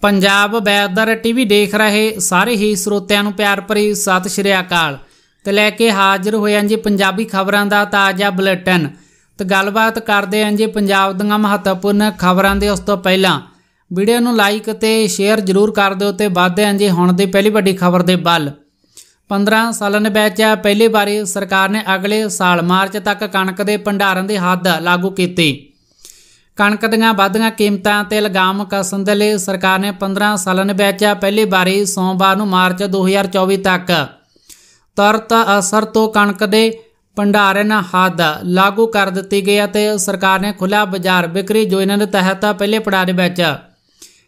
Punjab weather TV ਦੇਖ ਰਹੇ ਸਾਰੇ ਹੀ ਸਰੋਤਿਆਂ ਨੂੰ ਪਿਆਰ ਭਰੀ ਸਤਿ ਸ਼੍ਰੀ ਅਕਾਲ ਤੇ ਲੈ ਕੇ ਹਾਜ਼ਰ ਹੋਏ ਹਾਂ ਜੀ ਪੰਜਾਬੀ ਖਬਰਾਂ ਦਾ ਤਾਜ਼ਾ ਬੁਲੇਟਿਨ ਤੇ ਗੱਲਬਾਤ ਕਰਦੇ ਹਾਂ ਜੀ ਪੰਜਾਬ ਦੀਆਂ ਮਹੱਤਵਪੂਰਨ ਖਬਰਾਂ ਦੇ ਉਸ ਤੋਂ ਪਹਿਲਾਂ ਵੀਡੀਓ ਨੂੰ ਲਾਈਕ ਤੇ ਸ਼ੇਅਰ ਜ਼ਰੂਰ ਕਰ ਦਿਓ ਤੇ ਵਾਧੇ ਹਾਂ ਜੀ ਹੁਣ ਦੀ ਪਹਿਲੀ ਵੱਡੀ ਖਬਰ ਦੇ ਵੱਲ 15 ਸਾਲਾਂ ਦੇ ਵਿੱਚ ਪਹਿਲੀ ਵਾਰੀ ਸਰਕਾਰ ਨੇ ਅਗਲੇ ਸਾਲ ਮਾਰਚ ਤੱਕ ਕਣਕ ਦੇ ਭੰਡਾਰਨ ਦੀ ਹੱਦ ਲਾਗੂ ਕੀਤੀ ਕਣਕ ਦੀਆਂ ਵਾਧੀਆਂ ਕੀਮਤਾਂ ਤੇ ਲਗਾਮ ਕਸਨ ਦੇ ਲਈ ਸਰਕਾਰ ਨੇ 15 ਸਾਲਾਂ ਵਿੱਚ ਪਹਿਲੀ ਵਾਰੀ ਸੋਮਵਾਰ ਨੂੰ ਮਾਰਚ 2024 ਤੱਕ ਤਰਤ ਅਸਰ ਤੋਂ ਕਣਕ ਦੇ ਭੰਡਾਰਨ ਹੱਦ ਲਾਗੂ ਕਰ ਦਿੱਤੀ ਗਈ ਅਤੇ ਸਰਕਾਰ ਨੇ ਖੁੱਲਾ ਬਾਜ਼ਾਰ ਵਿਕਰੀ ਯੋਜਨਾ ਦੇ ਤਹਿਤ ਪਹਿਲੇ ਪੜਾਅ ਦੇ ਵਿੱਚ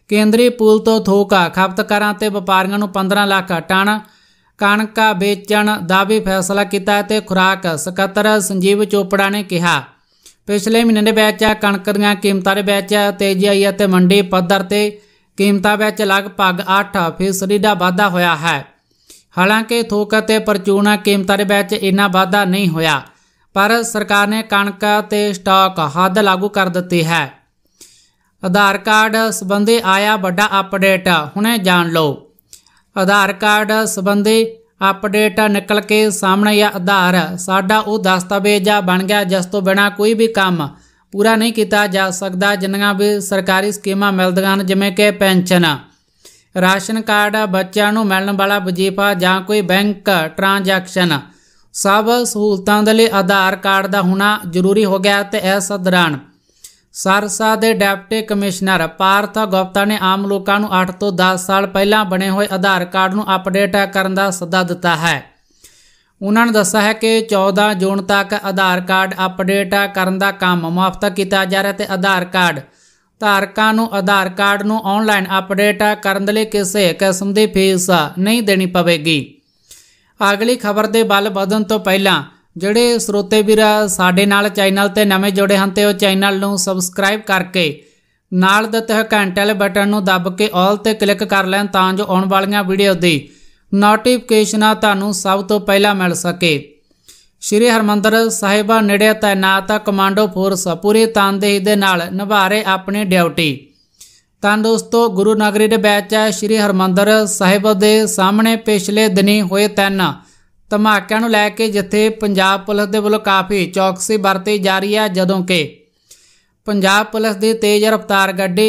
ਕੇਂਦਰੀ ਪੂਲ ਤੋਂ ਥੋਕ ਖਪਤਕਾਰਾਂ ਤੇ ਵਪਾਰੀਆਂ ਨੂੰ 15 ਲੱਖ ਟਨ ਕਣਕ ਵੇਚਣ ਦਾ ਵੀ ਫੈਸਲਾ ਕੀਤਾ ਤੇ ਖੁਰਾਕ ਸਕੱਤਰ ਸੰਜੀਵ ਚੋਪੜਾ ਨੇ ਕਿਹਾ ਪਿਛਲੇ ਮਹੀਨੇ ਦੇ ਵਿੱਚ ਕਣਕ ਦੀਆਂ ਕੀਮਤਾਂ ਦੇ ਵਿੱਚ ਤੇਜ਼ੀ ਆਈ ਹੈ ਤੇ ਮੰਡੀ ਪੱਧਰ ਤੇ ਕੀਮਤਾਂ ਵਿੱਚ ਲਗਭਗ 8% ਫੀਸਦੀ ਦਾ ਵਾਧਾ ਹੋਇਆ ਹੈ ਹਾਲਾਂਕਿ ਥੋਕ ਅਤੇ ਪਰਚੂਨਾ ਕੀਮਤਾਂ ਦੇ ਵਿੱਚ ਇੰਨਾ ਵਾਧਾ ਨਹੀਂ ਹੋਇਆ ਪਰ ਸਰਕਾਰ ਨੇ ਕਣਕ ਤੇ ਸਟਾਕ ਹੱਦ ਲਾਗੂ ਕਰ ਦਿੱਤੀ ਹੈ ਆਧਾਰ ਕਾਰਡ ਸੰਬੰਧੀ ਆਇਆ ਵੱਡਾ ਅਪਡੇਟ ਹੁਣੇ ਜਾਣ ਲਓ ਆਧਾਰ ਕਾਰਡ ਸੰਬੰਧੀ ਅਪਡੇਟ ਨਿਕਲ ਕੇ ਸਾਹਮਣੇ ਆ ਆਧਾਰ ਸਾਡਾ ਉਹ ਦਸਤਾਵੇਜ਼ ਆ ਬਣ ਗਿਆ ਜਿਸ ਤੋਂ ਬਿਨਾ ਕੋਈ ਵੀ ਕੰਮ ਪੂਰਾ ਨਹੀਂ ਕੀਤਾ ਜਾ ਸਕਦਾ ਜਿੰਨੀਆਂ ਵੀ ਸਰਕਾਰੀ ਸਕੀਮਾਂ ਮਿਲਦੀਆਂ ਹਨ ਜਿਵੇਂ ਕਿ ਪੈਨਸ਼ਨ ਰਾਸ਼ਨ ਕਾਰਡ ਬੱਚਿਆਂ ਨੂੰ ਮਿਲਣ ਵਾਲਾ ਵਜੀਫਾ ਜਾਂ ਕੋਈ ਬੈਂਕ ਟ੍ਰਾਂਜੈਕਸ਼ਨ ਸਭ ਸਹੂਲਤਾਂ ਦੇ ਲਈ ਆਧਾਰ ਕਾਰਡ ਦਾ ਹੋਣਾ ਜ਼ਰੂਰੀ ਹੋ ਗਿਆ ਤੇ ਇਸ ਦੌਰਾਨ ਸਰਸਾ ਦੇ ਡੈਪਟੀ ਕਮਿਸ਼ਨਰ ਪਾਰਥ ਗੁਪਤਾ ਨੇ ਆਮ ਲੋਕਾਂ ਨੂੰ 8 ਤੋਂ 10 ਸਾਲ ਪਹਿਲਾਂ ਬਣੇ ਹੋਏ ਆਧਾਰ ਕਾਰਡ ਨੂੰ ਅਪਡੇਟ ਕਰਨ ਦਾ ਸੱਦਾ ਦਿੱਤਾ ਹੈ ਉਹਨਾਂ ਨੇ ਦੱਸਿਆ ਹੈ ਕਿ 14 ਜੂਨ ਤੱਕ ਆਧਾਰ ਕਾਰਡ ਅਪਡੇਟ ਕਰਨ ਦਾ ਕੰਮ ਮੁਫਤ ਕੀਤਾ ਜਾ ਰਿਹਾ ਤੇ ਆਧਾਰ ਕਾਰਡ ਧਾਰਕਾਂ ਨੂੰ ਆਧਾਰ ਕਾਰਡ ਨੂੰ ਆਨਲਾਈਨ ਅਪਡੇਟ ਕਰਨ ਲਈ ਕਿਸੇ ਕਿਸਮ ਦੀ ਫੀਸ ਨਹੀਂ ਦੇਣੀ ਪਵੇਗੀ ਅਗਲੀ ਖਬਰ ਦੇ ਬਲ ਵਧਣ ਤੋਂ ਪਹਿਲਾਂ ਜਿਹੜੇ ਸਰੋਤੇ ਵੀਰ ਸਾਡੇ ਨਾਲ ਚੈਨਲ ਤੇ ਨਵੇਂ ਜੁੜੇ ਹਨ ਤੇ ਉਹ ਚੈਨਲ ਨੂੰ ਸਬਸਕ੍ਰਾਈਬ ਕਰਕੇ ਨਾਲ ਦਿੱਤੇ ਹੋਏ ਘੰਟੇ ਵਾਲੇ ਬਟਨ ਨੂੰ ਦੱਬ ਕੇ ਆਲ ਤੇ ਕਲਿੱਕ ਕਰ ਲੈਣ ਤਾਂ ਜੋ ਆਉਣ ਵਾਲੀਆਂ ਵੀਡੀਓ ਦੀ ਨੋਟੀਫਿਕੇਸ਼ਨਾਂ ਤੁਹਾਨੂੰ ਸਭ ਤੋਂ ਪਹਿਲਾਂ ਮਿਲ ਸਕੇ ਸ਼੍ਰੀ ਹਰਮੰਦਰ ਸਾਹਿਬ ਨੇੜੇ ਤਾਇਨਾਤ ਕਮਾਂਡੋ ਫੋਰਸ ਪੂਰੀ ਤਨਦੇਹੀ ਦੇ ਨਾਲ ਨਿਭਾਰੇ ਆਪਣੀ ਡਿਊਟੀ ਤਾਂ ਦੋਸਤੋ ਗੁਰੂ ਨਗਰੀ ਦੇ ਬੈਚ ਹੈ ਸ਼੍ਰੀ ਹਰਮੰਦਰ ਸਾਹਿਬ ਦੇ ਸਾਹਮਣੇ ਪਿਛਲੇ ਦਿਨੀ ਹੋਏ ਤਿੰਨ ਧਮਾਕਿਆਂ ਨੂੰ ਲੈ ਕੇ ਜਿੱਥੇ ਪੰਜਾਬ ਪੁਲਿਸ ਦੇ ਵੱਲੋਂ ਕਾਫੀ ਚੌਕਸੀ ਵਰਤੀ ਜਾ ਰਹੀ ਹੈ ਜਦੋਂ ਕਿ ਪੰਜਾਬ ਪੁਲਿਸ ਦੀ ਤੇਜ਼ ਰਫ਼ਤਾਰ ਗੱਡੀ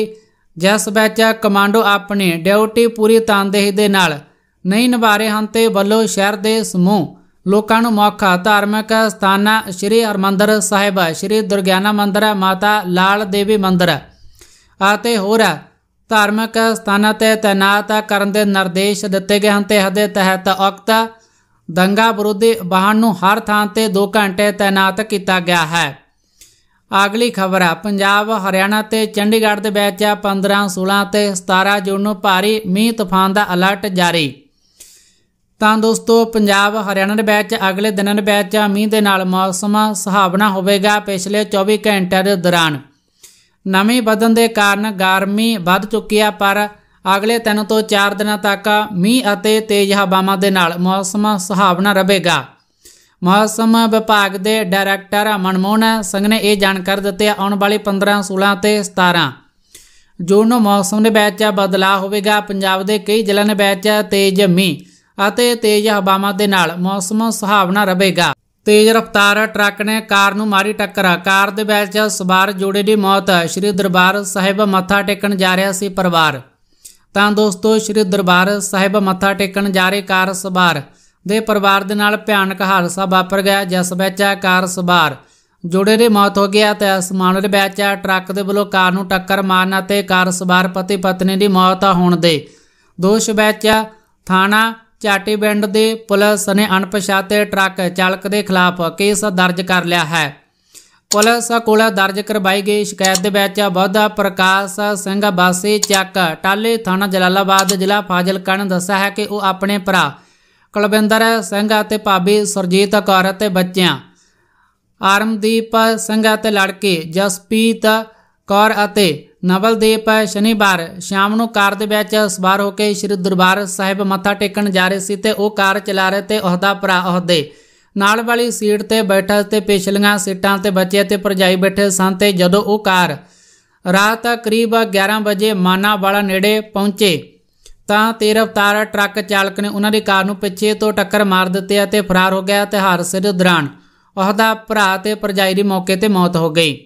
ਜਿਸ ਵਿੱਚ ਕਮਾਂਡੋ ਆਪਣੀ ਡਿਊਟੀ ਪੂਰੀ ਤਨਦੇਹੀ ਦੇ ਨਾਲ ਨਹੀਂ ਨਿਭਾ ਰਹੇ ਹਨ ਤੇ ਵੱਲੋਂ ਸ਼ਹਿਰ ਦੇ ਸਮੂਹ ਲੋਕਾਂ ਨੂੰ ਮੌਕਾ ਧਾਰਮਿਕ ਸਥਾਨਾਂ ਸ੍ਰੀ ਹਰਮੰਦਰ ਸਾਹਿਬ ਸ੍ਰੀ ਦੁਰਗਿਆਨਾ ਮੰਦਿਰ ਮਾਤਾ ਲਾਲ ਦੇਵੀ ਮੰਦਿਰ ਅਤੇ ਹੋਰ ਧਾਰਮਿਕ ਸਥਾਨਾਂ ਤੇ ਤੈਨਾਤ ਕਰਨ ਦੇ ਨਿਰਦੇਸ਼ ਦਿੱਤੇ ਗਏ ਹਨ ਤੇ ਹਦੇ ਤਹਿਤ ਔਕਤਾ ਦੰਗਾ ਵਿਰੋਧੀ ਵਾਹਨ ਨੂੰ ਹਰ ਥਾਂ ਤੇ 2 ਘੰਟੇ ਤਾਇਨਾਤ ਕੀਤਾ ਗਿਆ ਹੈ ਅਗਲੀ ਖਬਰ ਹੈ ਪੰਜਾਬ ਹਰਿਆਣਾ ਤੇ ਚੰਡੀਗੜ੍ਹ ਦੇ ਵਿੱਚ 15 16 ਤੇ 17 ਜੂਨ ਨੂੰ ਭਾਰੀ ਮੀਂਹ ਤੂਫਾਨ ਦਾ ਅਲਰਟ ਜਾਰੀ ਤਾਂ ਦੋਸਤੋ ਪੰਜਾਬ ਹਰਿਆਣਾ ਦੇ ਵਿੱਚ ਅਗਲੇ ਦਿਨਾਂ ਦੇ ਵਿੱਚ ਮੀਂਹ ਦੇ ਨਾਲ ਮੌਸਮ ਸੁਹਾਵਣਾ ਹੋਵੇਗਾ ਪਿਛਲੇ 24 ਘੰਟਿਆਂ ਦੇ ਦੌਰਾਨ ਨਵੇਂ ਬਦਲ ਦੇ ਕਾਰਨ ਗਰਮੀ ਵੱਧ ਚੁੱਕੀ ਆ ਪਰ ਅਗਲੇ 3 ਤੋਂ 4 ਦਿਨਾਂ ਤੱਕ ਮੀਂਹ ਅਤੇ ਤੇਜ਼ ਹਵਾਵਾਂ ਦੇ ਨਾਲ ਮੌਸਮ ਸੁਹਾਵਣਾ ਰਹੇਗਾ ਮੌਸਮ ਵਿਭਾਗ ਦੇ ਡਾਇਰੈਕਟਰ ਮਨਮੋਹਨ ਸਿੰਘ ਨੇ ਇਹ ਜਾਣਕਾਰੀ ਦਿੱਤੀ ਆਉਣ ਵਾਲੇ 15 16 ਤੇ 17 ਜੂਨ ਨੂੰ ਮੌਸਮ ਦੇ ਵਿੱਚ ਬਦਲਾਅ ਹੋਵੇਗਾ ਪੰਜਾਬ ਦੇ ਕਈ ਜ਼ਿਲ੍ਹਿਆਂ ਦੇ ਵਿੱਚ ਤੇਜ਼ ਮੀਂਹ ਅਤੇ ਤੇਜ਼ ਹਵਾਵਾਂ ਦੇ ਨਾਲ ਮੌਸਮ ਸੁਹਾਵਣਾ ਰਹੇਗਾ ਤੇਜ਼ ਰਫ਼ਤਾਰ ਟਰੱਕ ਨੇ ਕਾਰ ਨੂੰ ਮਾਰੀ ਟੱਕਰ ਕਾਰ ਦੇ ਵਿੱਚ ਸਵਾਰ ਜੋੜੇ ਦੀ ਮੌਤ ਸ੍ਰੀ ਦਰਬਾਰ ਸਾਹਿਬ ਮੱਥਾ ਟੇਕਣ ਜਾ ਰਿਹਾ ਸੀ ਪਰਿਵਾਰ ਤਾਂ ਦੋਸਤੋ ਸ੍ਰੀ ਦਰਬਾਰ ਸਾਹਿਬ ਮੱਥਾ ਟੇਕਣ ਜਾ ਰਹੇ ਕਾਰ ਸਵਾਰ ਦੇ ਪਰਿਵਾਰ ਦੇ ਨਾਲ ਭਿਆਨਕ ਹਾਦਸਾ ਵਾਪਰ ਗਿਆ ਜਿਸ ਵਿੱਚ ਕਾਰ ਸਵਾਰ ਜੋੜੇ ਦੀ ਮੌਤ ਹੋ ਗਿਆ ਤੇ ਅਸਮਾਨ ਦੇ ਵਿੱਚ ਟਰੱਕ ਦੇ ਵੱਲੋਂ ਕਾਰ ਨੂੰ ਟੱਕਰ ਮਾਰਨ ਅਤੇ ਕਾਰ ਸਵਾਰ ਪਤੀ ਪਤਨੀ ਦੀ ਮੌਤ ਹੋਣ ਦੇ ਦੋਸ਼ ਵਿੱਚ ਥਾਣਾ ਚਾਟੀ ਬੈਂਡ ਦੇ ਪੁਲਿਸ ਨੇ ਅਣਪਛਾਤੇ ਟਰੱਕ ਚਾਲਕ ਦੇ ਖਿਲਾਫ ਕੇਸ ਦਰਜ ਕਰ ਲਿਆ ਹੈ ਪੁਲਿਸ ਕੋਲ ਦਰਜ ਕਰਵਾਈ ਗਈ ਸ਼ਿਕਾਇਤ ਦੇ ਵਿੱਚ ਬੋਧਾ ਪ੍ਰਕਾਸ਼ ਸਿੰਘ ਵਾਸੀ ਚੱਕ ਟਾਲੇ ਥਾਣਾ ਜਲਾਲਾਬਾਦ ਜ਼ਿਲ੍ਹਾ ਫਾਜ਼ਿਲਕਾ ਨੇ ਦੱਸਿਆ ਹੈ ਕਿ ਉਹ ਆਪਣੇ ਭਰਾ ਕੁਲਵਿੰਦਰ ਸਿੰਘ ਅਤੇ ਭਾਬੀ ਸਰਜੀਤ ਕੌਰ ਅਤੇ ਬੱਚਿਆਂ ਆਰਮਦੀਪ ਸਿੰਘ ਅਤੇ ਲੜਕੇ ਜਸਪੀਤ ਕੌਰ ਅਤੇ ਨਵਲਦੀਪ ਸ਼ਨੀਵਾਰ ਸ਼ਾਮ ਨੂੰ ਕਾਰ ਦੇ ਵਿੱਚ ਸਵਾਰ ਹੋ ਕੇ ਸ੍ਰੀ ਦਰਬਾਰ ਸਾਹਿਬ ਮੱਥਾ ਟੇਕਣ ਜਾ ਰਹੇ ਸੀ ਤੇ ਉਹ ਕਾਰ ਚਲਾ ਰਹੇ ਤੇ ਉਹਦਾ ਭਰਾ ਉਹਦੇ ਨਾਲ ਵਾਲੀ ਸੀਟ ਤੇ ਬੈਠਾ ਤੇ ਪਿਛਲੀਆਂ ਸੀਟਾਂ ਤੇ ਬੱਚੇ ਤੇ ਪਰਜਾਈ ਬੈਠੇ ਸਨ ਤੇ ਜਦੋਂ ਉਹ ਕਾਰ ਰਾਤ ਕਰੀਬ 11 ਵਜੇ ਮਾਨਾ ਵਾਲਾ ਨੇੜੇ ਪਹੁੰਚੇ ਤਾਂ ਤੇਰ ਅਵਤਾਰ ਟਰੱਕ ਚਾਲਕ ਨੇ ਉਹਨਾਂ ਦੀ ਕਾਰ ਨੂੰ ਪਿੱਛੇ ਤੋਂ ਟੱਕਰ ਮਾਰ ਦਿੱਤੀ ਅਤੇ ਫਰਾਰ ਹੋ ਗਿਆ ਤੇ ਹਾਦਸੇ ਦੇ ਦੌਰਾਨ ਉਹਦਾ ਭਰਾ ਤੇ ਪਰਜਾਈ ਦੀ ਮੌਕੇ ਤੇ ਮੌਤ ਹੋ ਗਈ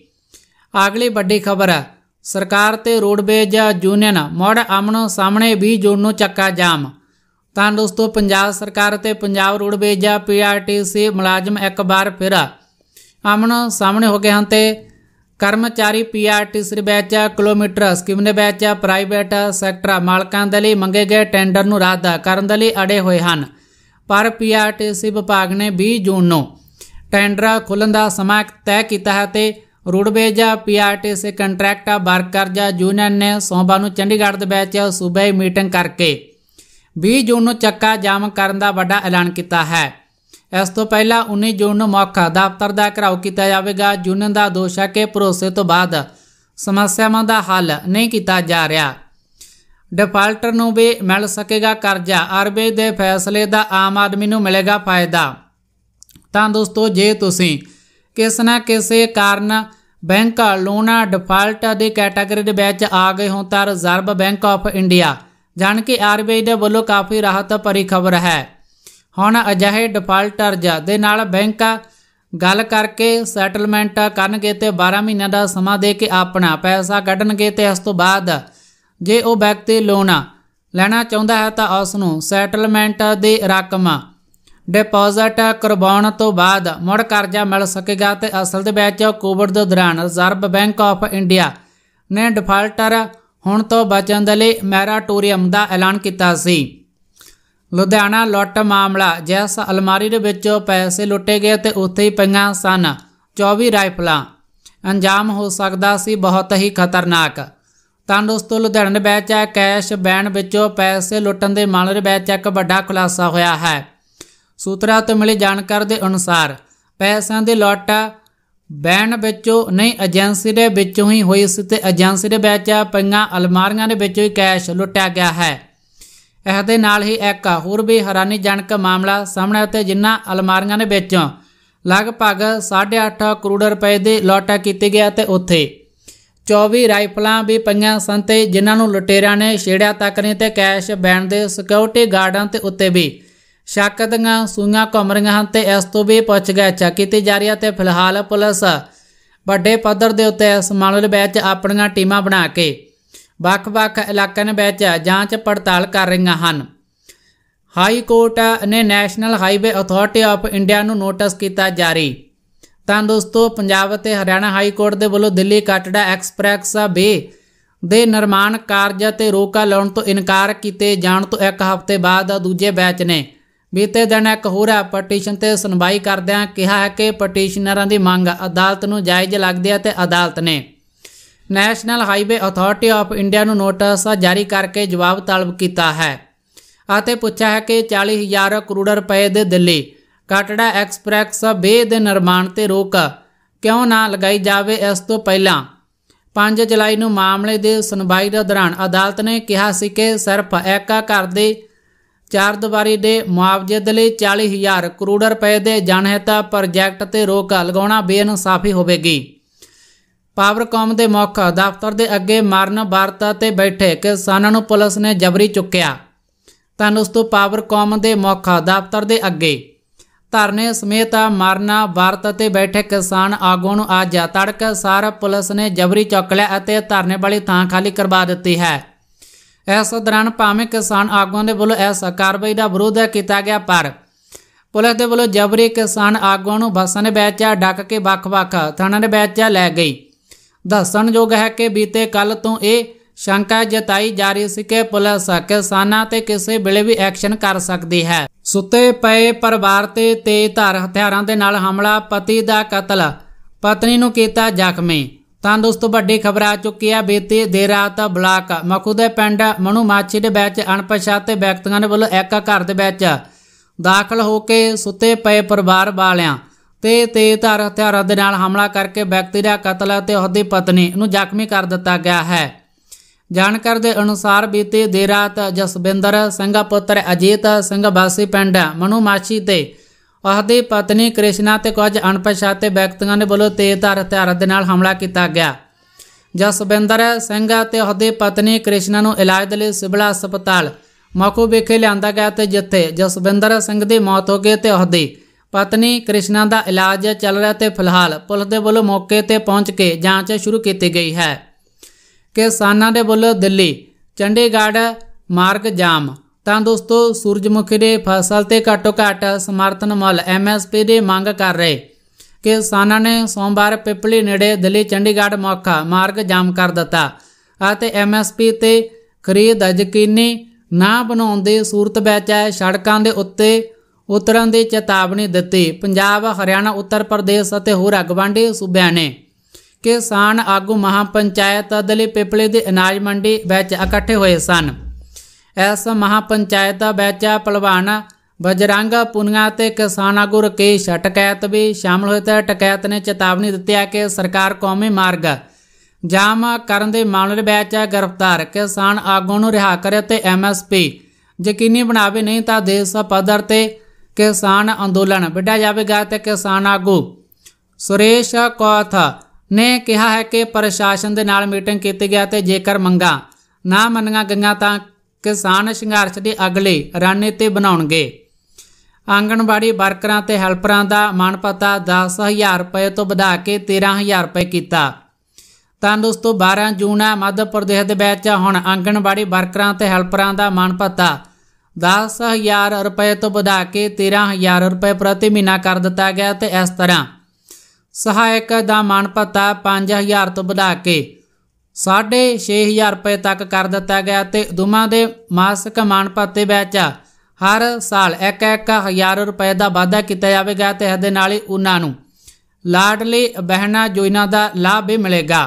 ਅਗਲੀ ਵੱਡੀ ਖਬਰ ਹੈ ਸਰਕਾਰ ਤੇ ਰੋਡਵੇਜ ਜੂਨੀਅਨ ਮੋੜ ਆਮਣੋ ਸਾਹਮਣੇ 20 ਜੂਨ ਨੂੰ ਚੱਕਾ ਜਾਮ ਤਾਂ ਦੋਸਤੋ ਪੰਜਾਬ ਸਰਕਾਰ ਅਤੇ ਪੰਜਾਬ ਰੋਡਵੇਜ਼ ਜਾਂ ਪੀਆਰਟੀਸੀ ਮੁਲਾਜ਼ਮ ਇੱਕ ਵਾਰ ਫਿਰ ਆਮਣ ਸਾਹਮਣੇ ਹੋ ਗਏ ਹਨ ਤੇ ਕਰਮਚਾਰੀ ਪੀਆਰਟੀਸੀ ਦੇ ਵਿੱਚ ਕਿਲੋਮੀਟਰ ਸਕੀਮ ਦੇ ਵਿੱਚ ਪ੍ਰਾਈਵੇਟ ਸੈਕਟਰ ਮਾਲਕਾਂ ਦੇ ਲਈ ਮੰਗੇ ਗਏ ਟੈਂਡਰ ਨੂੰ ਰੱਦ ਕਰਨ ਦੇ ਲਈ ਅੜੇ ਹੋਏ ਹਨ ਪਰ ਪੀਆਰਟੀਸੀ ਵਿਭਾਗ ਨੇ 20 ਜੂਨ ਨੂੰ ਟੈਂਡਰ ਖੁੱਲਣ ਦਾ ਸਮਾਂ ਤੈਅ ਕੀਤਾ ਹੈ ਤੇ ਰੋਡਵੇਜ ਪੀਆਰਟੀਸੀ ਕੰਟਰੈਕਟ ਵਰਕਰ ਜਾਂ ਯੂਨੀਅਨ ਨੇ ਸੋਮਵਾਰ ਨੂੰ ਚੰਡੀਗੜ੍ਹ ਦੇ ਵਿੱਚ ਸੂਬਾਈ ਮੀਟਿੰਗ ਕਰਕੇ 20 ਜੂਨ ਨੂੰ ਚੱਕਾ ਜਾਮ ਕਰਨ ਦਾ ਵੱਡਾ ਐਲਾਨ ਕੀਤਾ ਹੈ ਇਸ ਤੋਂ ਪਹਿਲਾਂ 19 ਜੂਨ ਨੂੰ ਮੌਕਾ ਦਫ਼ਤਰ ਦਾ ਘਰਾਓ ਕੀਤਾ ਜਾਵੇਗਾ ਜੁਨਨ ਦਾ ਦੋਸ਼ਾ ਕੇ ਭਰੋਸੇ ਤੋਂ ਬਾਅਦ ਸਮੱਸਿਆਵਾਂ ਦਾ ਹੱਲ ਨਹੀਂ ਕੀਤਾ ਜਾ ਰਿਹਾ ਡਿਫਾਲਟਰ ਨੂੰ ਵੀ ਮਿਲ ਸਕੇਗਾ ਕਰਜ਼ਾ ਆਰਬੀਆਈ ਦੇ ਫੈਸਲੇ ਦਾ ਆਮ ਆਦਮੀ ਨੂੰ ਮਿਲੇਗਾ ਫਾਇਦਾ ਤਾਂ ਦੋਸਤੋ ਜੇ ਤੁਸੀਂ ਕਿਸ ਨਾ ਕਿਸੇ ਕਾਰਨ ਬੈਂਕ ਲੋਨਾ ਡਿਫਾਲਟ ਦੇ ਕੈਟਾਗਰੀ ਦੇ ਵਿੱਚ ਆ ਗਏ ਹੋ ਤਾਂ ਰਿਜ਼ਰਵ ਬੈਂਕ ਆਫ ਇੰਡੀਆ ਜਾਣ ਕੇ ਆਰਬੀਆਈ ਦੇ ਵੱਲੋਂ ਕਾਫੀ ਰਾਹਤ ਭਰੀ ਖਬਰ ਹੈ ਹੁਣ ਅਜਿਹੇ ਡਿਫਾਲਟਰਜ ਦੇ ਨਾਲ ਬੈਂਕ ਗੱਲ ਕਰਕੇ ਸੈਟਲਮੈਂਟ ਕਰਨਗੇ ਤੇ 12 ਮਹੀਨਿਆਂ ਦਾ ਸਮਾਂ ਦੇ ਕੇ ਆਪਣਾ ਪੈਸਾ ਕੱਢਣਗੇ ਤੇ ਉਸ ਤੋਂ ਬਾਅਦ ਜੇ ਉਹ ਵਿਅਕਤੀ ਲੋਨ ਲੈਣਾ ਚਾਹੁੰਦਾ ਹੈ ਤਾਂ ਉਸ ਨੂੰ ਸੈਟਲਮੈਂਟ ਦੀ ਰਕਮ ਡਿਪੋਜ਼ਿਟ ਕਰਵਾਉਣ ਤੋਂ ਬਾਅਦ ਮੁੜ ਕਰਜ਼ਾ ਮਿਲ ਸਕੇਗਾ ਤੇ ਅਸਲ ਦੇ ਵਿੱਚ ਕੋਵਿਡ ਦੇ ਦੌਰਾਨ ਰਿਜ਼ਰਵ ਬੈਂਕ ਆਫ ਇੰਡੀਆ ਨੇ ਡਿਫਾਲਟਰ ਹੁਣ ਤੋਂ ਬਚਣ ਦੇ ਲਈ ਮੈਰਾਟੋਰੀਅਮ ਦਾ ਐਲਾਨ ਕੀਤਾ ਸੀ ਲੁਧਿਆਣਾ ਲੁੱਟ ਮਾਮਲਾ ਜਿਸ ਅਲਮਾਰੀ ਦੇ ਵਿੱਚੋਂ ਪੈਸੇ ਲੁੱਟੇ ਗਏ ਤੇ ਉੱਥੇ ਹੀ ਪਈਆਂ ਸਨ 24 ਰਾਈਫਲਾਂ ਅੰਜਾਮ ਹੋ ਸਕਦਾ ਸੀ ਬਹੁਤ ਹੀ ਖਤਰਨਾਕ ਤਾਂ ਦੋਸਤੋ ਲੁਧਿਆਣਾ ਦੇ ਬੈਚ ਆ ਕੈਸ਼ ਬੈਨ ਵਿੱਚੋਂ ਪੈਸੇ ਲੁੱਟਣ ਦੇ ਮਾਮਲੇ ਦੇ ਵਿੱਚ ਇੱਕ ਵੱਡਾ ਖੁਲਾਸਾ ਹੋਇਆ ਹੈ ਸੂਤਰਾਂ ਤੋਂ ਮਿਲੀ ਜਾਣਕਾਰੀ ਦੇ ਅਨੁਸਾਰ ਪੈਸਿਆਂ ਦੇ ਲੁੱਟ ਬੈਨ ਵਿੱਚੋਂ ਨਹੀਂ ਏਜੰਸੀ ਦੇ ਵਿੱਚੋਂ ਹੀ ਹੋਈ ਸੀ ਤੇ ਏਜੰਸੀ ਦੇ ਵਿੱਚ ਪਈਆਂ ਅਲਮਾਰੀਆਂ ਦੇ ਵਿੱਚੋਂ ਹੀ ਕੈਸ਼ ਲੁੱਟਿਆ ਗਿਆ ਹੈ ਇਹ ਦੇ ਨਾਲ ਹੀ ਇੱਕ ਹੋਰ ਵੀ ਹੈਰਾਨੀਜਨਕ ਮਾਮਲਾ ਸਾਹਮਣੇ ਆਇਆ ਤੇ ਜਿਨ੍ਹਾਂ ਅਲਮਾਰੀਆਂ ਦੇ ਵਿੱਚੋਂ ਲਗਭਗ 8.5 ਕਰੋੜ ਰੁਪਏ ਦੇ ਲੋਟਾ ਕੀਤੇ ਗਿਆ ਤੇ ਉੱਥੇ 24 ਰਾਈਫਲਾਂ ਵੀ ਪਈਆਂ ਸੰਤੇ ਜਿਨ੍ਹਾਂ ਨੂੰ ਲੁਟੇਰਿਆਂ ਨੇ ਛੇੜਿਆ ਤੱਕ ਨਹੀਂ ਤੇ ਕੈਸ਼ ਬੈਣ ਦੇ ਸਿਕਿਉਰਿਟੀ ਗਾਰਡਾਂ ਤੇ ਉੱਤੇ ਵੀ ਸ਼ੱਕ ਦੀਆਂ ਸੂਈਆਂ ਘੁੰਮ ਰਹੀਆਂ ਹਨ ਤੇ ਇਸ ਤੋਂ ਵੀ ਪੁੱਛਗਿੱਛ ਕੀਤੀ ਜਾ ਰਹੀ ਹੈ ਤੇ ਫਿਲਹਾਲ ਪੁਲਿਸ ਵੱਡੇ ਪੱਧਰ ਦੇ ਉੱਤੇ ਇਸ ਮਾਮਲੇ ਵਿੱਚ ਆਪਣੀਆਂ ਟੀਮਾਂ ਬਣਾ ਕੇ ਵੱਖ-ਵੱਖ ਇਲਾਕਿਆਂ ਵਿੱਚ ਜਾਂਚ ਪੜਤਾਲ ਕਰ ਰਹੀਆਂ ਹਨ ਹਾਈ ਕੋਰਟ ਨੇ National Highway Authority of India ਨੂੰ ਨੋਟਿਸ ਕੀਤਾ ਜਾਰੀ ਤਾਂ ਦੋਸਤੋ ਪੰਜਾਬ ਅਤੇ ਹਰਿਆਣਾ ਹਾਈ ਕੋਰਟ ਦੇ ਵੱਲੋਂ ਦਿੱਲੀ ਕਟੜਾ ਐਕਸਪ੍ਰੈਸ ਵੇ ਦੇ ਨਿਰਮਾਣ ਕਾਰਜ ਤੇ ਰੋਕਾ ਲਾਉਣ ਤੋਂ ਇਨਕਾਰ ਕੀਤੇ ਜਾਣ ਤੋਂ ਇੱਕ ਹਫ਼ਤੇ ਬਾਅਦ ਦੂਜੇ ਬੈਚ ਨੇ ਬੀਤੇ ਦਿਨ ਇੱਕ ਹੋਰ ਪਟੀਸ਼ਨ ਤੇ ਸੁਣਵਾਈ ਕਰਦਿਆਂ ਕਿਹਾ ਹੈ ਕਿ ਪਟੀਸ਼ਨਰਾਂ ਦੀ ਮੰਗ ਅਦਾਲਤ ਨੂੰ ਜਾਇਜ਼ ਲੱਗਦੀ ਹੈ ਤੇ ਅਦਾਲਤ ਨੇ National Highway Authority of India ਨੂੰ ਨੋਟਿਸ ਜਾਰੀ ਕਰਕੇ ਜਵਾਬ ਤਲਬ ਕੀਤਾ ਹੈ ਅਤੇ ਪੁੱਛਿਆ ਹੈ ਕਿ 40000 ਕਰੋੜ ਰੁਪਏ ਦੇ ਦਿੱਲੀ ਕਾਟੜਾ ਐਕਸਪ੍ਰੈਸ ਵੇ ਦੇ ਨਿਰਮਾਣ ਤੇ ਰੋਕ ਕਿਉਂ ਨਾ ਲਗਾਈ ਜਾਵੇ ਇਸ ਤੋਂ ਪਹਿਲਾਂ 5 ਜੁਲਾਈ ਨੂੰ ਮਾਮਲੇ ਦੇ ਸੁਣਵਾਈ ਦੌਰਾਨ ਅਦਾਲਤ ਨੇ ਕਿਹਾ ਸੀ ਕਿ ਸਿਰਫ ਇੱਕ ਘਰ ਦੇ ਚਾਰ ਦੁਬਾਰੀ ਦੇ ਮੁਆਵਜ਼ੇ ਦੇ ਲਈ 40000 ਕਰੋੜ ਰੁਪਏ ਦੇ ਜਨਹਿਤਾ ਪ੍ਰੋਜੈਕਟ ਤੇ ਰੋਕ ਲਗਾਉਣਾ ਬੇਇਨਸਾਫੀ ਹੋਵੇਗੀ ਪਾਵਰਕਾਮ ਦੇ ਮੁੱਖ ਦਫ਼ਤਰ ਦੇ ਅੱਗੇ ਮਰਨ ਵਾਰਤਾ ਤੇ ਬੈਠੇ ਕਿਸਾਨਾਂ ਨੂੰ ਪੁਲਿਸ ਨੇ ਜਬਰੀ ਚੁੱਕਿਆ ਤਾਂ ਉਸ ਤੋਂ ਪਾਵਰਕਾਮ ਦੇ ਮੁੱਖ ਦਫ਼ਤਰ ਦੇ ਅੱਗੇ ਧਰਨੇ ਸਮੇਤ ਮਰਨਾ ਵਾਰਤਾ ਤੇ ਬੈਠੇ ਕਿਸਾਨ ਆਗੂ ਨੂੰ ਆਜਾ ਤੜਕ ਸਾਰਾ ਪੁਲਿਸ ਨੇ ਜਬਰੀ ਚੁੱਕ ਲਿਆ ਅਤੇ ਧਰਨੇ ਵਾਲੀ ਥਾਂ ਖਾਲੀ ਕਰਵਾ ਦਿੱਤੀ ਹੈ ਇਸ ਦੌਰਾਨ ਭਾਵੇਂ ਕਿਸਾਨ ਆਗੂਆਂ ਦੇ ਵੱਲੋਂ ਇਸ ਕਾਰਵਾਈ ਦਾ ਵਿਰੋਧ ਕੀਤਾ ਗਿਆ ਪਰ ਪੁਲਿਸ ਦੇ ਵੱਲੋਂ ਜਬਰੀ ਕਿਸਾਨ ਆਗੂਆਂ ਨੂੰ ਬੱਸਾਂ ਦੇ ਵਿੱਚ ਡੱਕ ਕੇ ਵੱਖ-ਵੱਖ ਥਾਣਾਂ ਦੇ ਵਿੱਚ ਲੈ ਗਈ ਦੱਸਣਯੋਗ ਹੈ ਕਿ ਬੀਤੇ ਕੱਲ ਤੋਂ ਇਹ ਸ਼ੰਕਾ ਜਤਾਈ ਜਾ ਰਹੀ ਸੀ ਕਿ ਪੁਲਿਸ ਕਿਸਾਨਾਂ ਤੇ ਕਿਸੇ ਵੇਲੇ ਵੀ ਐਕਸ਼ਨ ਕਰ ਸਕਦੀ ਹੈ ਸੁੱਤੇ ਪਏ ਪਰਿਵਾਰ ਤੇ ਤੇਜ਼ ਧਾਰ ਹਥਿਆਰਾਂ ਦੇ ਨਾਲ ਹਮਲਾ ਪਤੀ ਦਾ ਕਤਲ ਪਤਨੀ ਨੂੰ ਕੀਤਾ ਜ਼ਖਮੀ ਤਾਂ ਦੋਸਤੋ ਵੱਡੀ ਖਬਰ ਆ ਚੁੱਕੀ ਆ ਬੀਤੀ ਦੇਰ ਰਾਤ ਬਲਾਕ ਮਖੂ ਦੇ ਪਿੰਡ ਮਨੂ ਮਾਛੀ ਦੇ ਵਿੱਚ ਅਣਪਛਾਤੇ ਵਿਅਕਤੀਆਂ ਨੇ ਵੱਲੋਂ ਇੱਕ ਘਰ ਦੇ ਵਿੱਚ ਦਾਖਲ ਹੋ ਕੇ ਸੁੱਤੇ ਪਏ ਪਰਿਵਾਰ ਵਾਲਿਆਂ ਤੇ ਤੇਜ਼ਧਾਰ ਹਥਿਆਰਾਂ ਦੇ ਨਾਲ ਹਮਲਾ ਕਰਕੇ ਵਿਅਕਤੀ ਦਾ ਕਤਲ ਅਤੇ ਉਹਦੀ ਪਤਨੀ ਨੂੰ ਜ਼ਖਮੀ ਕਰ ਦਿੱਤਾ ਗਿਆ ਹੈ ਜਾਣਕਾਰੀ ਦੇ ਅਨੁਸਾਰ ਬੀਤੀ ਦੇਰ ਰਾਤ ਜਸਵਿੰਦਰ ਸਿੰਘ ਪੁੱਤਰ ਅਜੀਤ ਸਿੰਘ ਵਾਸੀ ਪਿੰਡ ਮਨੂ ਮਾਛੀ ਤੇ ਉਹਦੀ ਪਤਨੀ ਕ੍ਰਿਸ਼ਨਾ ਤੇ ਕੁਝ ਅਣਪਛਾਤੇ ਵਿਅਕਤੀਆਂ ਨੇ ਤੇਜ਼ ਧਾਰ ਹਥਿਆਰਾਂ ਦੇ ਨਾਲ ਹਮਲਾ ਕੀਤਾ ਗਿਆ ਜਸਵਿੰਦਰ ਸਿੰਘ ਤੇ ਉਹਦੀ ਪਤਨੀ ਕ੍ਰਿਸ਼ਨਾ ਨੂੰ ਇਲਾਜ ਦੇ ਲਈ ਸਿਬਲਾ ਹਸਪਤਾਲ ਮੋਕੋ ਵਿਖੇ ਲਿਆਂਦਾ ਗਿਆ ਤੇ ਜਿੱਥੇ ਜਸਵਿੰਦਰ ਸਿੰਘ ਦੀ ਮੌਤ ਹੋ ਗਈ ਤੇ ਉਹਦੀ ਪਤਨੀ ਕ੍ਰਿਸ਼ਨਾ ਦਾ ਇਲਾਜ ਚੱਲ ਰਿਹਾ ਤੇ ਫਿਲਹਾਲ ਪੁਲਿਸ ਦੇ ਵੱਲੋਂ ਮੌਕੇ ਤੇ ਪਹੁੰਚ ਕੇ ਜਾਂਚ ਸ਼ੁਰੂ ਕੀਤੀ ਗਈ ਹੈ ਕਿਸਾਨਾਂ ਦੇ ਵੱਲੋਂ ਦਿੱਲੀ ਚੰਡੀਗੜ੍ਹ ਮਾਰਗ ਜਾਮ ਤਾਂ ਦੋਸਤੋ ਸੂਰਜਮੁਖੀ ਦੇ ਫਸਲ ਤੇ ਘੱਟੋ ਘੱਟ ਸਮਰਥਨ ਮੁੱਲ ਐਮਐਸਪੀ ਦੀ ਮੰਗ ਕਰ ਰਹੇ ਕਿਸਾਨਾਂ ਨੇ ਸੋਮਵਾਰ ਪਿਪਲੀ ਨੇੜੇ ਦਿੱਲੀ ਚੰਡੀਗੜ੍ਹ ਮੌਕਾ ਮਾਰਗ ਜਾਮ ਕਰ ਦਿੱਤਾ ਅਤੇ ਐਮਐਸਪੀ ਤੇ ਖਰੀਦ ਅਜਕੀਨੀ ਨਾ ਬਣਾਉਣ ਦੇ ਸੂਰਤ ਵਿੱਚ ਸੜਕਾਂ ਦੇ ਉੱਤੇ ਉਤਰਨ ਦੀ ਚੇਤਾਵਨੀ ਦਿੱਤੀ ਪੰਜਾਬ ਹਰਿਆਣਾ ਉੱਤਰ ਪ੍ਰਦੇਸ਼ ਅਤੇ ਹੋਰ ਅਗਵਾਂਡੇ ਸੂਬਿਆਂ ਨੇ ਕਿਸਾਨ ਆਗੂ ਮਹਾਪੰਚਾਇਤ ਅਦਲੇ ਪਿਪਲੇ ਦੇ ਅਨਾਜ ਮੰਡੀ ਵਿੱਚ ਇਕੱਠੇ ਹੋਏ ਸਨ ਇਸ ਮਹਾਪੰਚਾਇਤ ਦਾ ਬੈਚਾ ਪਹਿਲਵਾਨ ਬਜਰੰਗ ਪੁਨੀਆ ਤੇ ਕਿਸਾਨਾ ਗੁਰ ਕੇਸ਼ ਵੀ ਸ਼ਾਮਲ ਹੋਏ ਤੇ ਟਕੈਤ ਨੇ ਚੇਤਾਵਨੀ ਦਿੱਤੀ ਆ ਕਿ ਸਰਕਾਰ ਕੌਮੀ ਮਾਰਗ ਜਾਮ ਕਰਨ ਦੇ ਮਾਮਲੇ ਵਿੱਚ ਗ੍ਰਿਫਤਾਰ ਕਿਸਾਨ ਆਗੂ ਨੂੰ ਰਿਹਾ ਕਰੇ ਤੇ ਐਮਐਸਪੀ ਯਕੀਨੀ ਬਣਾਵੇ ਨਹੀਂ ਤਾਂ ਦੇਸ਼ ਪੱਧਰ ਤੇ ਕਿਸਾਨ ਅੰਦੋਲਨ ਵਿੱਢਿਆ ਜਾਵੇਗਾ ਤੇ ਕਿਸਾਨ ਆਗੂ ਸੁਰੇਸ਼ ਕੌਥ ਨੇ ਕਿਹਾ ਹੈ ਕਿ ਪ੍ਰਸ਼ਾਸਨ ਦੇ ਨਾਲ ਮੀਟਿੰਗ ਕੀਤੀ ਗਿਆ ਤੇ ਜੇਕਰ ਮੰਗਾ ਨਾ ਮੰਨੀਆਂ ਗਈਆਂ ਤਾਂ ਕਿਸਾਨ ਸੰਘਰਸ਼ ਦੇ ਅਗਲੇ ਤੇ ਬਣਾਉਣਗੇ ਆਂਗਣਵਾੜੀ ਵਰਕਰਾਂ ਤੇ ਹੈਲਪਰਾਂ ਦਾ ਮਾਨਪਤਾ 10000 ਰੁਪਏ ਤੋਂ ਵਧਾ ਕੇ 13000 ਰੁਪਏ ਕੀਤਾ ਤਾਂ ਦੋਸਤੋ 12 ਜੂਨ ਆ ਮੱਧ ਪ੍ਰਦੇਸ਼ ਦੇ ਵਿੱਚ ਹੁਣ ਆਂਗਣਵਾੜੀ ਵਰਕਰਾਂ ਤੇ ਹੈਲਪਰਾਂ ਦਾ ਮਾਨਪਤਾ 10000 ਰੁਪਏ ਤੋਂ ਵਧਾ ਕੇ 13000 ਰੁਪਏ ਪ੍ਰਤੀ ਮਹੀਨਾ ਕਰ ਦਿੱਤਾ ਗਿਆ ਤੇ ਇਸ ਤਰ੍ਹਾਂ ਸਹਾਇਕ ਦਾ ਮਾਨਪਤਾ 5000 ਤੋਂ ਵਧਾ ਕੇ 6500 ਰੁਪਏ ਤੱਕ ਕਰ ਦਿੱਤਾ ਗਿਆ ਤੇ ਦੋਵਾਂ ਦੇ ਮਾਸਿਕ ਮਾਨ ਪੱਤੇ ਵਿੱਚ ਹਰ ਸਾਲ 1-1000 ਰੁਪਏ ਦਾ ਵਾਧਾ ਕੀਤਾ ਜਾਵੇਗਾ ਤੇ ਇਸ ਦੇ ਨਾਲ ਹੀ ਉਹਨਾਂ ਨੂੰ ਲਾਡਲੀ ਬਹਿਣਾ ਜੋਇਨਾ ਦਾ ਲਾਭ ਵੀ ਮਿਲੇਗਾ